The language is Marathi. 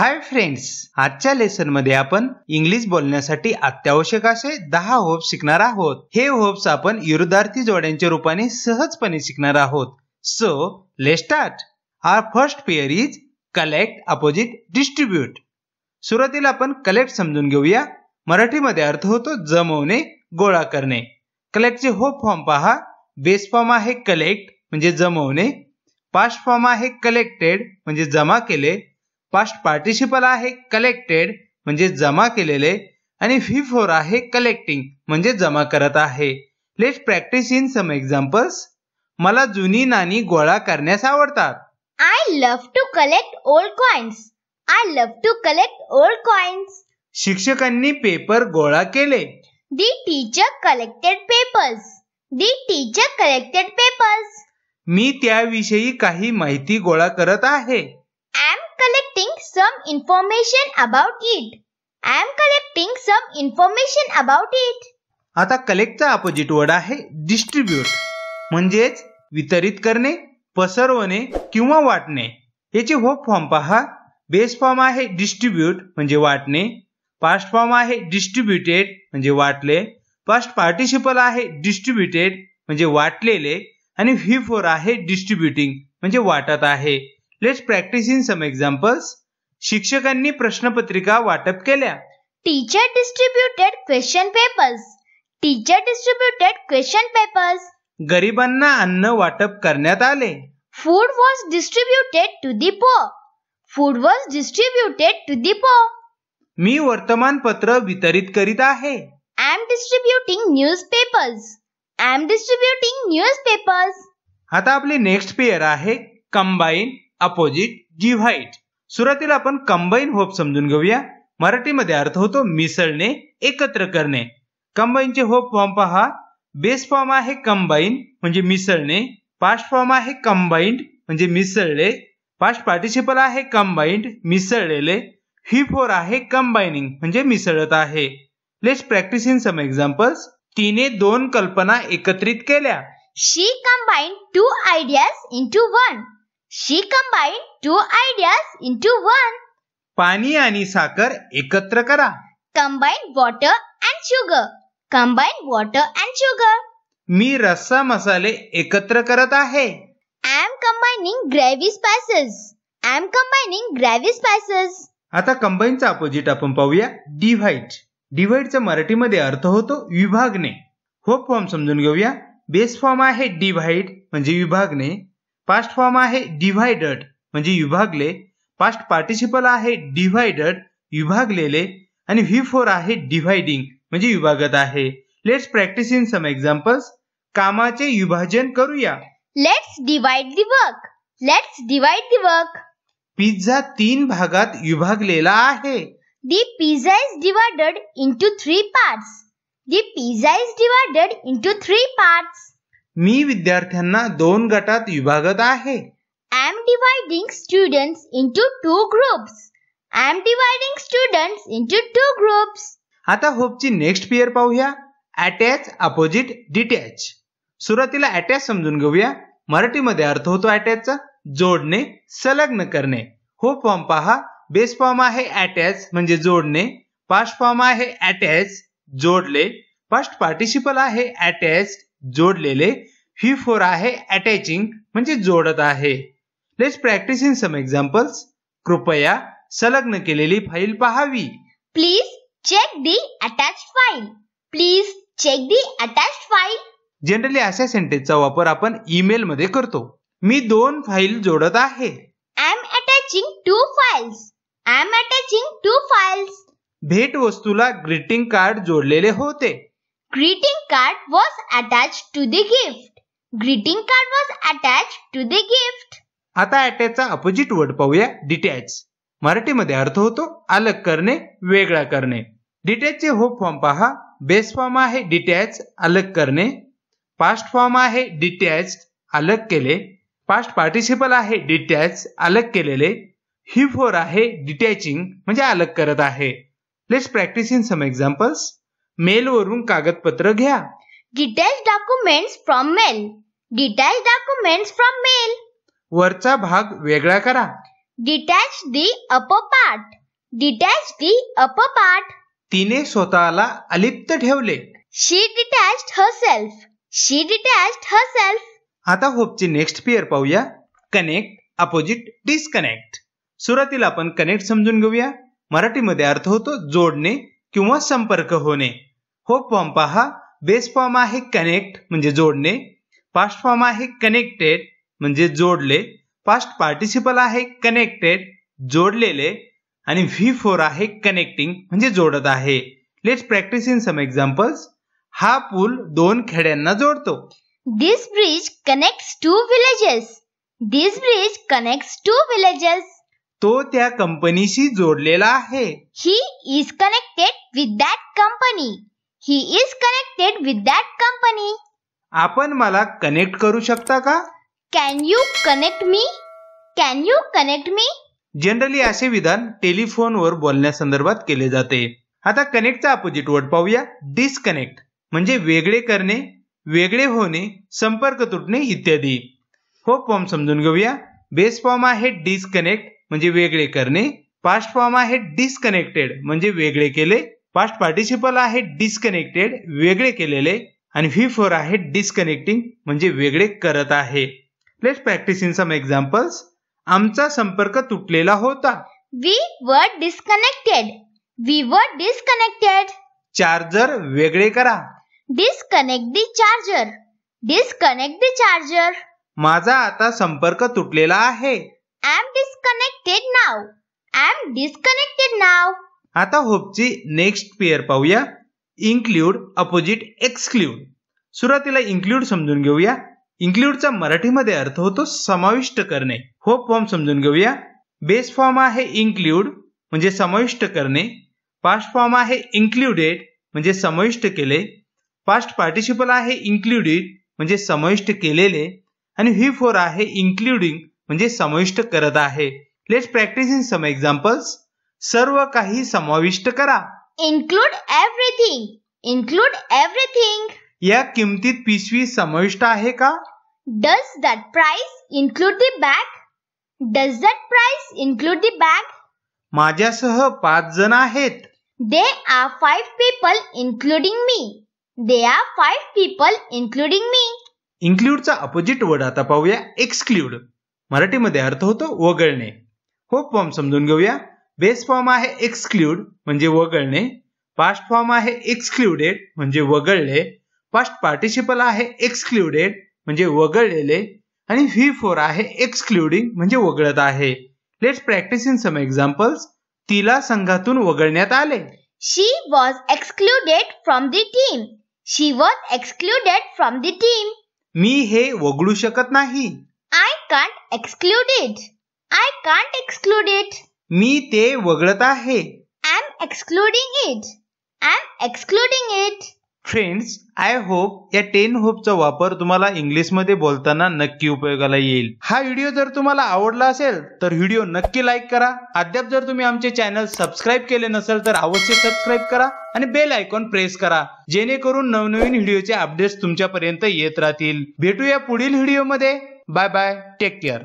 हाय फ्रेंड्स आजच्या लेसन मध्ये आपण इंग्लिश बोलण्यासाठी अत्यावश्यक असे दहा होप्स शिकणार आहोत हे होप्स आपण विरुद्धार्थी जोड्यांच्या रूपाने सहजपणे शिकणार आहोत सो ले start our first pair is collect opposite distribute सुरुवातीला आपण कलेक्ट समजून घेऊया मराठीमध्ये अर्थ होतो जमवणे गोळा करणे कलेक्टचे होप फॉर्म पहा बेस फॉर्म आहे कलेक्ट म्हणजे जमवणे पास्ट फॉर्म आहे कलेक्टेड म्हणजे जमा केले पास्ट पार्टिसिपल आहे कलेक्टेड म्हणजे जमा केलेले आणि व्ही फोर आहे कलेक्टिंग म्हणजे जमा करत आहे let practice in some examples मला जुनी नाणी गोळा करण्यास आवडतात I love to collect old coins I love to collect old coins शिक्षकांनी पेपर गोळा केले the teacher collected papers the teacher collected papers मी त्याविषयी काही माहिती गोळा करत आहे collecting some information about it. I am collecting some information about it. आता कलेक्टचा अपोजिट वर्ड आहे डिस्ट्रीब्यूट म्हणजेच वितरित करणे पसरवणे किंवा वाटणे याचे हो फॉर्म पहा बेस फॉर्म आहे डिस्ट्रीब्यूट म्हणजे वाटणे पास्ट फॉर्म आहे डिस्ट्रीब्युटेड म्हणजे वाटले पास्ट पार्टिसिपल आहे डिस्ट्रीब्युटेड म्हणजे वाटलेले आणि व्ही फोर आहे डिस्ट्रीब्युटिंग म्हणजे वाटत आहे let's practice in some examples शिक्षकांनी प्रश्नपत्रिका वाटप केल्या teacher distributed question papers teacher distributed question papers गरिबांना अन्न वाटप करण्यात आले food was distributed to the poor food was distributed to the poor मी वर्तमानपत्र वितरित करीत आहे I am distributing newspapers I am distributing newspapers आता आपली नेक्स्ट पेयर आहे कंबाईन अपोजिट डिव्हाइड सुरुवातीला आपण कंबाईन होप समजून घेऊया मराठीमध्ये अर्थ होतो मिसळणे एकत्र करणे कंबाईनचे होप फॉर्म पहा बेस फॉर्म आहे कंबाईन म्हणजे मिसळणे पास्ट फॉर्म आहे कंबाइंड म्हणजे मिसळले पास्ट पार्टिसिपल आहे कंबाइंड मिसळलेले ही फोर आहे कंबाईनिंग म्हणजे मिसळत आहे let's practice in some examples तिने दोन कल्पना एकत्रित केल्या she combine two ideas into one She combined two ideas into one. पाणी आणि साखर एकत्र करा Combine water and sugar. Combine water and sugar. मी रस्सा मसाले एकत्र करत आहे I am combining gravy spices. I am combining gravy spices. आता कंबाईनचा अपोजिट आपण पाहूया डिव्हाइड डिव्हाइडचा मराठीमध्ये अर्थ होतो विभागणे होप फॉर्म समजून घेऊया बेस फॉर्म आहे डिव्हाइड म्हणजे विभागणे पास्ट फॉर्म आहे डिव्हायडर्ड म्हणजे विभागले पास्ट पार्टिसिपल आहे डिव्हायडर्ड विभागलेले आणि व्ही फोर आहे डिव्हायडिंग म्हणजे विभागत आहे let's practice in some examples कामाचे विभाजन करूया let's divide the work let's divide the work pizza तीन भागात विभागलेला आहे the pizza is divided into three parts the pizza is divided into three parts मी विद्यार्थ्यांना दोन गटात विभागत आहे I am dividing students into two groups I am dividing students into two groups आता होपची नेक्स्ट पेअर पाहूया अटॅच अपोजिट डिटॅच सुरुवातीला अटॅच समजून घेऊया मराठीमध्ये अर्थ होतो अटॅचचा जोडणे संलग्न करणे होप फॉर्म पहा बेस फॉर्म आहे अटॅच म्हणजे जोडणे पास्ट फॉर्म आहे अटॅच जोडले पास्ट पार्टिसिपल आहे अटॅच जोडलेले ही फोर आहे अटॅचिंग म्हणजे जोडत आहे let's practice in some examples कृपया संलग्न केलेली फाईल पहावी please check the attach file please check the attach file generally अशा सेंटेन्सचा वापर आपण ईमेल मध्ये करतो मी दोन फाईल जोडत आहे I am attaching two files I am attaching two files भेट वस्तूला ग्रीटिंग कार्ड जोडलेले होते Greeting card was attached to the gift. Greeting card was attached to the gift. आता अटॅचचा अपोजिट वर्ड पाहूया डिटॅच मराठीमध्ये अर्थ होतो अलग करणे वेगळा करणे चे होप फॉर्म पहा बेस फॉर्म आहे डिटॅच अलग करणे पास्ट फॉर्म आहे डिटॅच अलग केले पास्ट पार्टिसिपल आहे डिटॅच अलग केलेले ही फोर आहे डिटॅचिंग म्हणजे अलग करत आहे let's practice in some examples मेलवरून कागदपत्र घ्या details documents from mail details documents from mail वरचा भाग वेगळा करा detach the upper part detach the upper part तिने स्वतःला अलिप्त ठेवले she detach herself she detach herself आता होपची नेक्स्ट पेअर पाहूया कनेक्ट अपोजिट डिस्कनेक्ट सुरुवातीला आपण कनेक्ट समजून घेऊया मराठीमध्ये अर्थ होतो जोडणे किंवा संपर्क होणे होप फॉर्म पहा बेस फॉर्म आहे कनेक्ट म्हणजे जोडणे पास्ट फॉर्म आहे कनेक्टेड म्हणजे जोडले पास्ट पार्टिसिपल आहे कनेक्टेड जोडलेले आणि व्ही फोर आहे कनेक्टिंग म्हणजे जोडत आहे let's practice in some examples हा पूल दोन खेड्यांना जोडतो this bridge connects two villages this bridge connects two villages तो त्या कंपनीशी जोडलेला आहे he is connected with that company he is connected with that company आपण मला कनेक्ट करू शकता का can you connect me can you connect me generally असे विधान टेलिफोनवर बोलण्यासंदर्भात केले जाते आता कनेक्टचा अपोजिट वर्ड पाहूया डिस्कनेक्ट म्हणजे वेगळे करणे वेगळे होणे संपर्क तुटणे इत्यादी हो फॉर्म समजून घेऊया बेस फॉर्म आहे डिस्कनेक्ट म्हणजे वेगळे करणे पास्ट फॉर्म आहे डिस्कनेक्टेड म्हणजे वेगळे केले पास्ट पार्टिसिपल आहे डिस्कनेक्टेड वेगळे केलेले आणि व्ही फोर आहे डिस्कनेक्टिंग म्हणजे वेगळे करत आहे let's practice in some examples आमचा संपर्क तुटलेला होता we were disconnected we were disconnected charger वेगळे करा disconnect the charger disconnect the charger माझा आता संपर्क तुटलेला आहे I am disconnected now I am disconnected now आता होपची नेक्स्ट पेअर पाहूया इन्क्ल्यूड अपोजिट एक्सक्ल्यूड सुरुवातीला इन्क्ल्यूड समजून घेऊया इन्क्ल्यूडचा मराठीमध्ये अर्थ होतो समाविष्ट करणे होप फॉर्म समजून घेऊया बेस फॉर्म आहे इन्क्ल्यूड म्हणजे समाविष्ट करणे पास्ट फॉर्म आहे इन्क्ल्युडेड म्हणजे समाविष्ट केले पास्ट पार्टिसिपल आहे इन्क्ल्युडेड म्हणजे समाविष्ट केलेले आणि व्ही फोर आहे इन्क्ल्युडिंग म्हणजे समाविष्ट करत आहे let's practice in some examples सर्व काही समाविष्ट करा इन्क्लूड एव्हरीथिंग इन्क्लूड एव्हरीथिंग या किमतीत पिशवी समाविष्ट आहे का does that price include the bag does that price include the bag माझ्यासह पाच जण आहेत they are five people including me they are five people including me इन्क्लूडचा अपोजिट वर्ड आता पाहूया एक्सक्ल्यूड मराठीमध्ये अर्थ होतो वगळणे हो फॉर्म समजून घेऊया बेस फॉर्म आहे एक्सक्ल्यूड म्हणजे वगळणे पास्ट फॉर्म आहे एक्सक्लुडेड म्हणजे वगळले पास्ट पार्टिसिपल आहे एक्सक्लुडेड म्हणजे वगळलेले आणि व्ही फोर आहे एक्सक्ल्युडिंग म्हणजे वगळत आहे let's practice in some examples तिला संघातून वगळण्यात आले she was excluded from the team she was excluded from the team मी हे वगळू शकत नाही I can't exclude I can't exclude मी ते वगळत आहे I am excluding it I am excluding it friends I hope या टेन होपचा वापर तुम्हाला इंग्लिश मध्ये बोलताना नक्की उपयोगाला येईल हा व्हिडिओ जर तुम्हाला आवडला असेल तर व्हिडिओ नक्की लाईक करा अद्याप जर तुम्ही आमचे चॅनल सबस्क्राईब केले नसेल तर अवश्य सबस्क्राईब करा आणि बेल आयकॉन प्रेस करा जेणेकरून नवनवीन व्हिडिओचे अपडेट्स तुमच्यापर्यंत येत राहतील भेटूया पुढील व्हिडिओमध्ये बाय बाय टेक केअर